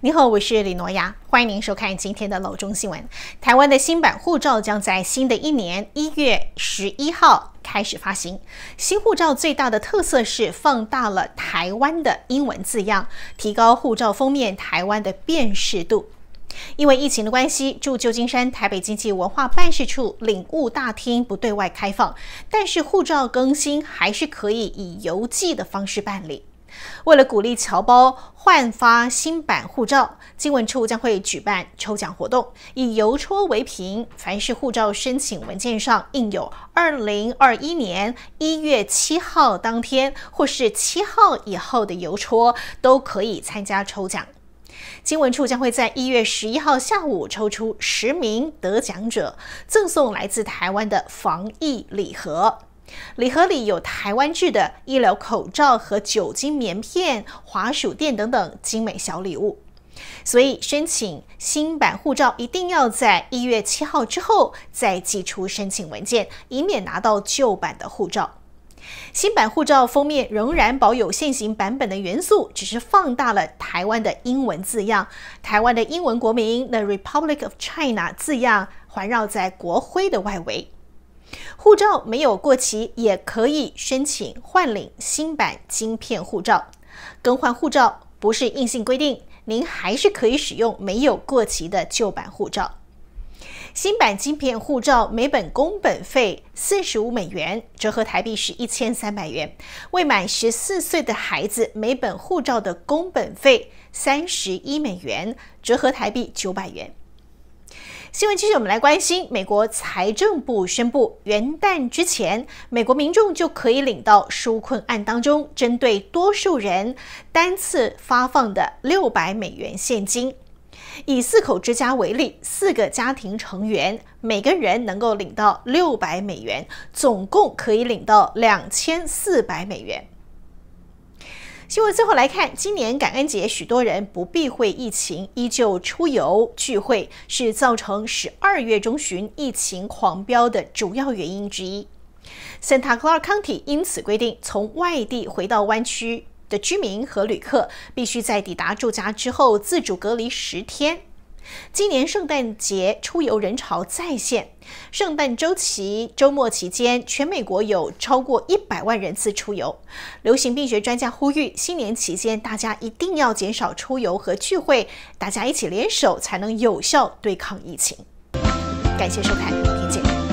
你好，我是李诺亚，欢迎您收看今天的《老中新闻》。台湾的新版护照将在新的一年一月十一号开始发行。新护照最大的特色是放大了台湾的英文字样，提高护照封面台湾的辨识度。因为疫情的关系，驻旧金山台北经济文化办事处领务大厅不对外开放，但是护照更新还是可以以邮寄的方式办理。为了鼓励侨胞换发新版护照，经文处将会举办抽奖活动，以邮戳为凭，凡是护照申请文件上印有2021年1月7号当天或是7号以后的邮戳，都可以参加抽奖。经文处将会在一月十一号下午抽出十名得奖者，赠送来自台湾的防疫礼盒。礼盒里有台湾制的医疗口罩和酒精棉片、滑鼠垫等等精美小礼物。所以申请新版护照一定要在一月七号之后再寄出申请文件，以免拿到旧版的护照。新版护照封面仍然保有现行版本的元素，只是放大了台湾的英文字样“台湾的英文国名 The Republic of China” 字样环绕在国徽的外围。护照没有过期，也可以申请换领新版晶片护照。更换护照不是硬性规定，您还是可以使用没有过期的旧版护照。新版晶片护照每本工本费四十五美元，折合台币是一千三百元。未满十四岁的孩子每本护照的工本费三十一美元，折合台币九百元。新闻继续，我们来关心。美国财政部宣布，元旦之前，美国民众就可以领到纾困案当中针对多数人单次发放的六百美元现金。以四口之家为例，四个家庭成员每个人能够领到六百美元，总共可以领到两千四百美元。新闻最后来看，今年感恩节，许多人不避讳疫情，依旧出游聚会，是造成十二月中旬疫情狂飙的主要原因之一。Santa Clara County 因此规定，从外地回到湾区的居民和旅客，必须在抵达住家之后自主隔离十天。今年圣诞节出游人潮再现，圣诞周期周末期间，全美国有超过一百万人次出游。流行病学专家呼吁，新年期间大家一定要减少出游和聚会，大家一起联手才能有效对抗疫情。感谢收看，明天见。